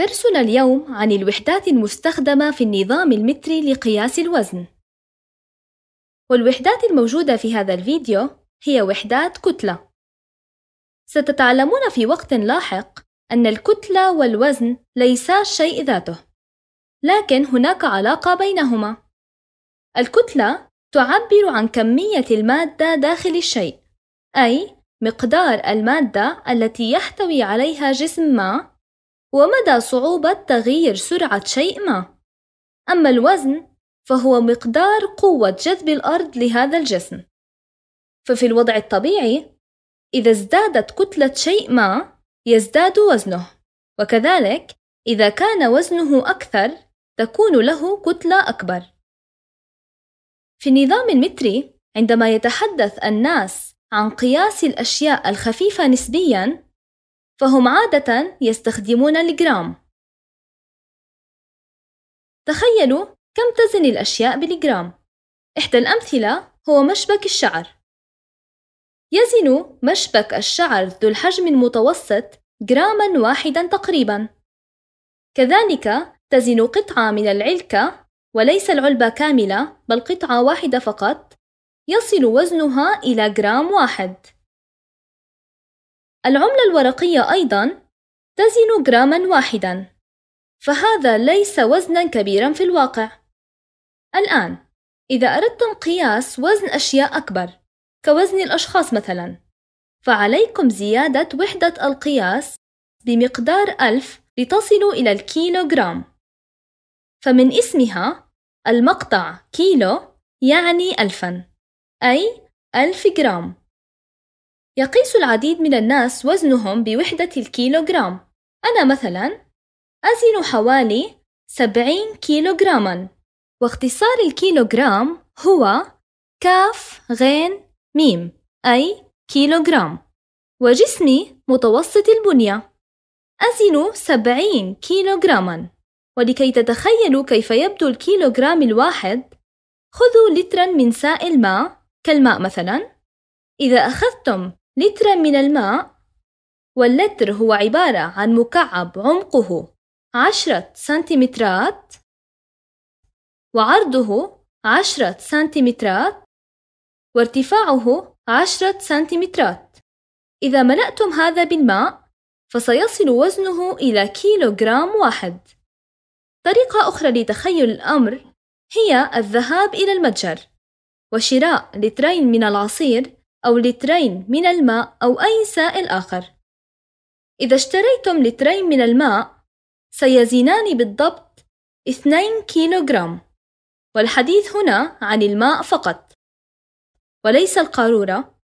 درسنا اليوم عن الوحدات المستخدمة في النظام المتري لقياس الوزن والوحدات الموجودة في هذا الفيديو هي وحدات كتلة ستتعلمون في وقت لاحق أن الكتلة والوزن ليسا الشيء ذاته لكن هناك علاقة بينهما الكتلة تعبر عن كمية المادة داخل الشيء أي مقدار المادة التي يحتوي عليها جسم ما ومدى صعوبة تغيير سرعة شيء ما أما الوزن فهو مقدار قوة جذب الأرض لهذا الجسم ففي الوضع الطبيعي إذا ازدادت كتلة شيء ما يزداد وزنه وكذلك إذا كان وزنه أكثر تكون له كتلة أكبر في النظام المتري عندما يتحدث الناس عن قياس الأشياء الخفيفة نسبياً فهم عادة يستخدمون الجرام تخيلوا كم تزن الأشياء بالجرام إحدى الأمثلة هو مشبك الشعر يزن مشبك الشعر ذو الحجم المتوسط جراما واحدا تقريبا كذلك تزن قطعة من العلكة وليس العلبة كاملة بل قطعة واحدة فقط يصل وزنها إلى جرام واحد العملة الورقية أيضاً تزن جراماً واحداً، فهذا ليس وزناً كبيراً في الواقع. الآن، إذا أردتم قياس وزن أشياء أكبر، كوزن الأشخاص مثلاً، فعليكم زيادة وحدة القياس بمقدار ألف لتصلوا إلى الكيلوغرام. فمن اسمها المقطع كيلو يعني ألفاً، أي ألف جرام. يقيس العديد من الناس وزنهم بوحدة الكيلوغرام أنا مثلا أزن حوالي 70 كيلوغراما واختصار الكيلوغرام هو كاف غين ميم أي كيلوغرام وجسمي متوسط البنية أزن 70 كيلوغراما ولكي تتخيلوا كيف يبدو الكيلوغرام الواحد خذوا لترا من سائل ماء كالماء مثلا إذا أخذتم لترا من الماء واللتر هو عبارة عن مكعب عمقه عشرة سنتيمترات وعرضه عشرة سنتيمترات وارتفاعه عشرة سنتيمترات إذا ملأتم هذا بالماء فسيصل وزنه إلى كيلوغرام واحد طريقة أخرى لتخيل الأمر هي الذهاب إلى المتجر وشراء لترين من العصير أو لترين من الماء أو أي سائل آخر. إذا اشتريتم لترين من الماء سيزنان بالضبط 2 كيلوغرام والحديث هنا عن الماء فقط وليس القارورة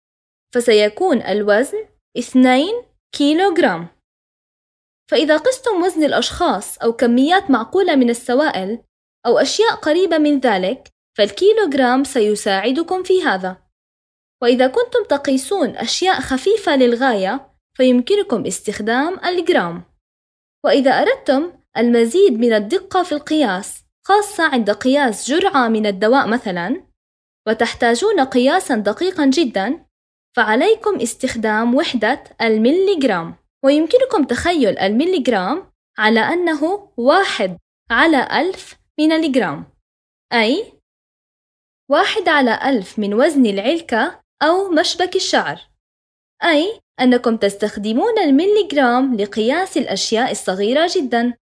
فسيكون الوزن 2 كيلوغرام فإذا قستم وزن الأشخاص أو كميات معقولة من السوائل أو أشياء قريبة من ذلك فالكيلوغرام سيساعدكم في هذا وإذا كنتم تقيسون أشياء خفيفة للغاية فيمكنكم استخدام الجرام وإذا أردتم المزيد من الدقة في القياس خاصة عند قياس جرعة من الدواء مثلا وتحتاجون قياسا دقيقا جدا فعليكم استخدام وحدة المليغرام ويمكنكم تخيل المليغرام على أنه واحد على ألف من الجرام أي واحد على ألف من وزن العلكة أو مشبك الشعر أي أنكم تستخدمون المليغرام لقياس الأشياء الصغيرة جداً